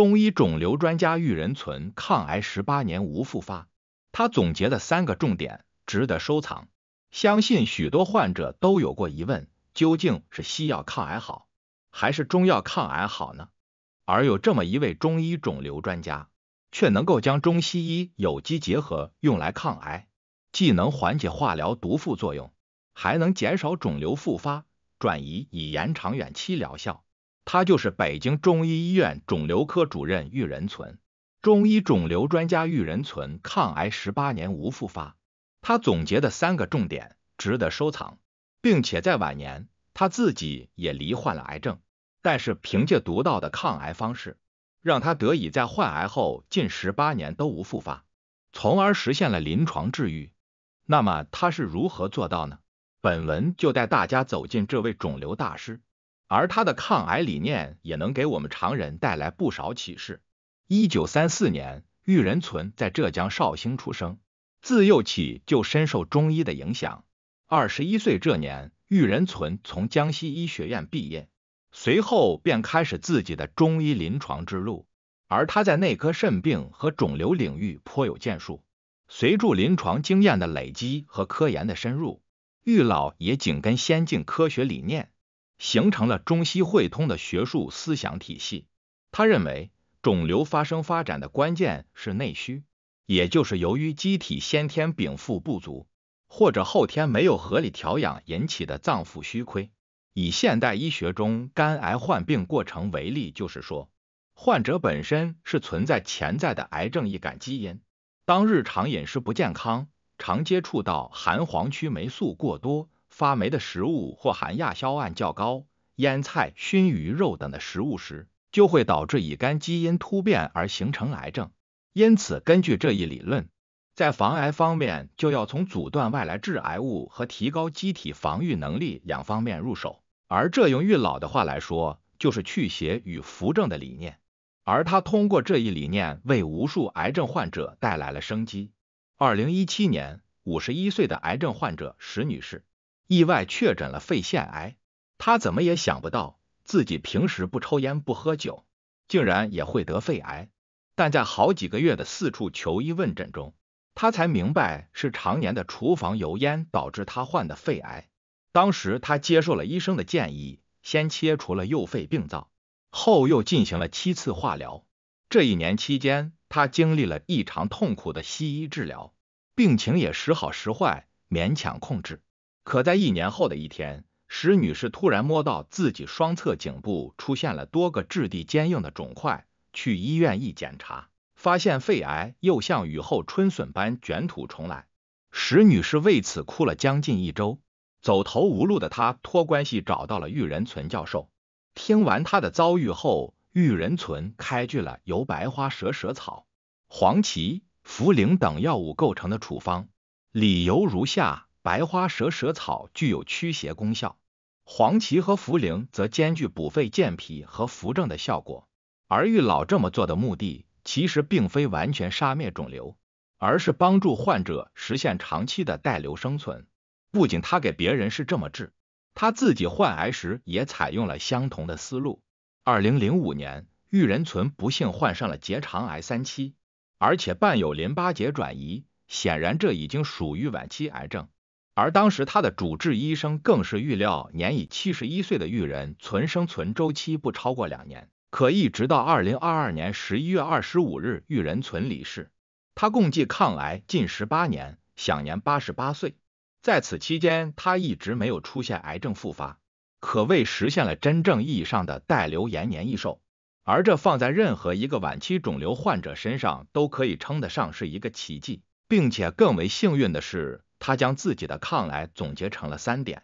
中医肿瘤专家玉仁存抗癌十八年无复发，他总结的三个重点值得收藏。相信许多患者都有过疑问：究竟是西药抗癌好，还是中药抗癌好呢？而有这么一位中医肿瘤专家，却能够将中西医有机结合用来抗癌，既能缓解化疗毒副作用，还能减少肿瘤复发、转移，以延长远期疗效。他就是北京中医医院肿瘤科主任郁仁存，中医肿瘤专家郁仁存抗癌十八年无复发。他总结的三个重点值得收藏，并且在晚年他自己也罹患了癌症，但是凭借独到的抗癌方式，让他得以在患癌后近十八年都无复发，从而实现了临床治愈。那么他是如何做到呢？本文就带大家走进这位肿瘤大师。而他的抗癌理念也能给我们常人带来不少启示。一九三四年，郁仁存在浙江绍兴出生，自幼起就深受中医的影响。二十一岁这年，郁仁存从江西医学院毕业，随后便开始自己的中医临床之路。而他在内科、肾病和肿瘤领域颇有建树。随着临床经验的累积和科研的深入，郁老也紧跟先进科学理念。形成了中西汇通的学术思想体系。他认为，肿瘤发生发展的关键是内需，也就是由于机体先天禀赋不足，或者后天没有合理调养引起的脏腑虚亏。以现代医学中肝癌患病过程为例，就是说，患者本身是存在潜在的癌症易感基因，当日常饮食不健康，常接触到含黄曲霉素过多。发霉的食物或含亚硝胺较高、腌菜、熏鱼肉等的食物时，就会导致乙肝基因突变而形成癌症。因此，根据这一理论，在防癌方面就要从阻断外来致癌物和提高机体防御能力两方面入手。而这用郁老的话来说，就是“去邪与扶正”的理念。而他通过这一理念，为无数癌症患者带来了生机。二零一七年，五十一岁的癌症患者石女士。意外确诊了肺腺癌，他怎么也想不到自己平时不抽烟不喝酒，竟然也会得肺癌。但在好几个月的四处求医问诊中，他才明白是常年的厨房油烟导致他患的肺癌。当时他接受了医生的建议，先切除了右肺病灶，后又进行了七次化疗。这一年期间，他经历了异常痛苦的西医治疗，病情也时好时坏，勉强控制。可在一年后的一天，石女士突然摸到自己双侧颈部出现了多个质地坚硬的肿块，去医院一检查，发现肺癌又像雨后春笋般卷土重来。石女士为此哭了将近一周，走投无路的她托关系找到了玉仁存教授。听完她的遭遇后，玉仁存开具了由白花蛇舌草、黄芪、茯苓等药物构成的处方，理由如下。白花蛇舌草具有驱邪功效，黄芪和茯苓则兼具补肺健脾和扶正的效果。而玉老这么做的目的，其实并非完全杀灭肿瘤，而是帮助患者实现长期的带瘤生存。不仅他给别人是这么治，他自己患癌时也采用了相同的思路。二零零五年，玉仁存不幸患上了结肠癌三期，而且伴有淋巴结转移，显然这已经属于晚期癌症。而当时他的主治医生更是预料，年已七十一岁的玉仁存生存周期不超过两年。可一直到二零二二年十一月二十五日，玉仁存离世，他共计抗癌近十八年，享年八十八岁。在此期间，他一直没有出现癌症复发，可谓实现了真正意义上的带瘤延年益寿。而这放在任何一个晚期肿瘤患者身上，都可以称得上是一个奇迹。并且更为幸运的是。他将自己的抗癌总结成了三点，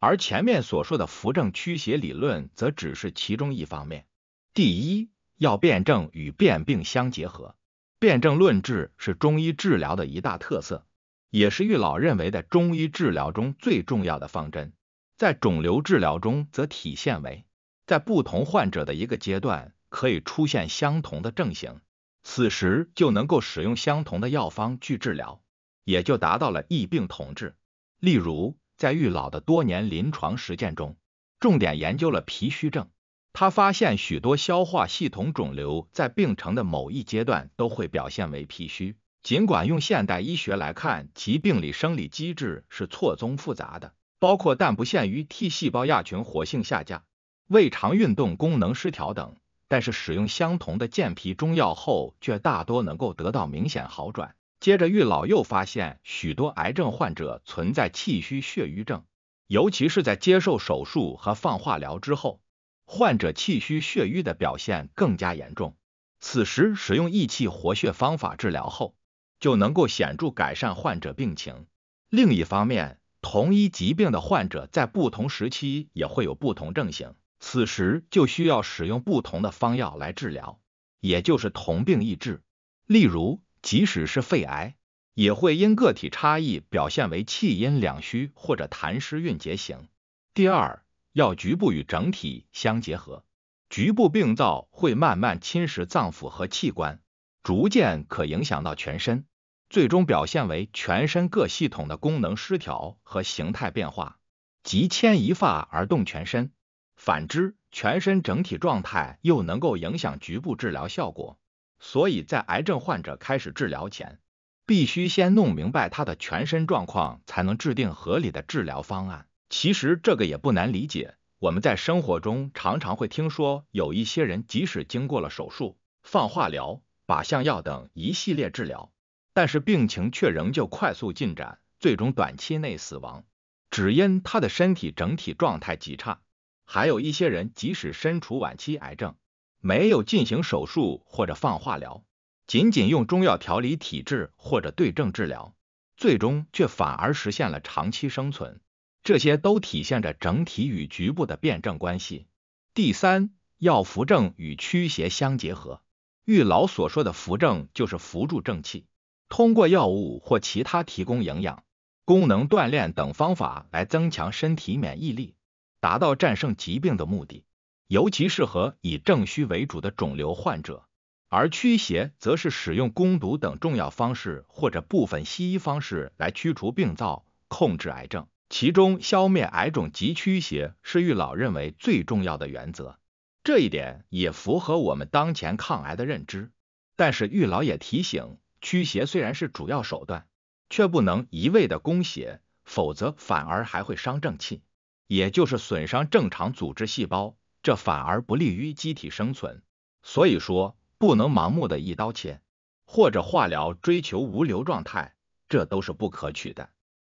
而前面所说的扶正驱邪理论则只是其中一方面。第一，要辨证与辨病相结合，辨证论治是中医治疗的一大特色，也是玉老认为的中医治疗中最重要的方针。在肿瘤治疗中，则体现为在不同患者的一个阶段可以出现相同的症型，此时就能够使用相同的药方去治疗。也就达到了疫病统治。例如，在玉老的多年临床实践中，重点研究了脾虚症。他发现许多消化系统肿瘤在病程的某一阶段都会表现为脾虚。尽管用现代医学来看，其病理生理机制是错综复杂的，包括但不限于 T 细胞亚群活性下降、胃肠运动功能失调等，但是使用相同的健脾中药后，却大多能够得到明显好转。接着，玉老又发现许多癌症患者存在气虚血瘀症，尤其是在接受手术和放化疗之后，患者气虚血瘀的表现更加严重。此时使用益气活血方法治疗后，就能够显著改善患者病情。另一方面，同一疾病的患者在不同时期也会有不同症型，此时就需要使用不同的方药来治疗，也就是同病异治。例如，即使是肺癌，也会因个体差异表现为气阴两虚或者痰湿蕴结型。第二，要局部与整体相结合，局部病灶会慢慢侵蚀脏腑和器官，逐渐可影响到全身，最终表现为全身各系统的功能失调和形态变化，即牵一发而动全身。反之，全身整体状态又能够影响局部治疗效果。所以在癌症患者开始治疗前，必须先弄明白他的全身状况，才能制定合理的治疗方案。其实这个也不难理解，我们在生活中常常会听说，有一些人即使经过了手术、放化疗、靶向药等一系列治疗，但是病情却仍旧快速进展，最终短期内死亡，只因他的身体整体状态极差。还有一些人即使身处晚期癌症。没有进行手术或者放化疗，仅仅用中药调理体质或者对症治疗，最终却反而实现了长期生存。这些都体现着整体与局部的辩证关系。第三，要扶正与驱邪相结合。玉老所说的扶正，就是扶助正气，通过药物或其他提供营养、功能锻炼等方法来增强身体免疫力，达到战胜疾病的目的。尤其适合以正虚为主的肿瘤患者，而驱邪则是使用攻毒等重要方式或者部分西医方式来驱除病灶、控制癌症。其中，消灭癌种及驱邪是玉老认为最重要的原则。这一点也符合我们当前抗癌的认知。但是，玉老也提醒，驱邪虽然是主要手段，却不能一味的攻邪，否则反而还会伤正气，也就是损伤正常组织细胞。这反而不利于机体生存，所以说不能盲目的一刀切，或者化疗追求无流状态，这都是不可取的。